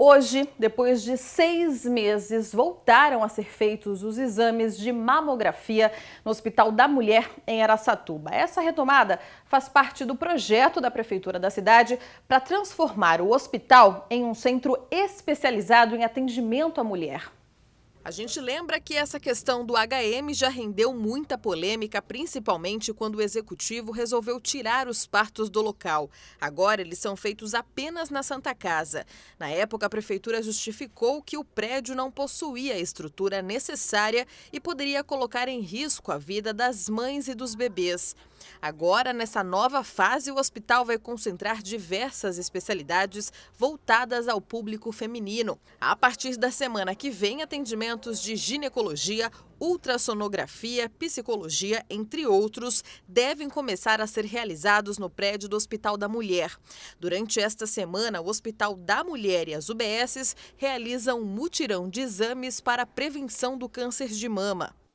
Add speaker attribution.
Speaker 1: Hoje, depois de seis meses, voltaram a ser feitos os exames de mamografia no Hospital da Mulher, em Araçatuba. Essa retomada faz parte do projeto da Prefeitura da cidade para transformar o hospital em um centro especializado em atendimento à mulher. A gente lembra que essa questão do HM já rendeu muita polêmica, principalmente quando o executivo resolveu tirar os partos do local. Agora eles são feitos apenas na Santa Casa. Na época, a prefeitura justificou que o prédio não possuía a estrutura necessária e poderia colocar em risco a vida das mães e dos bebês. Agora, nessa nova fase, o hospital vai concentrar diversas especialidades voltadas ao público feminino. A partir da semana que vem, atendimentos de ginecologia, ultrassonografia, psicologia, entre outros, devem começar a ser realizados no prédio do Hospital da Mulher. Durante esta semana, o Hospital da Mulher e as UBSs realizam um mutirão de exames para a prevenção do câncer de mama.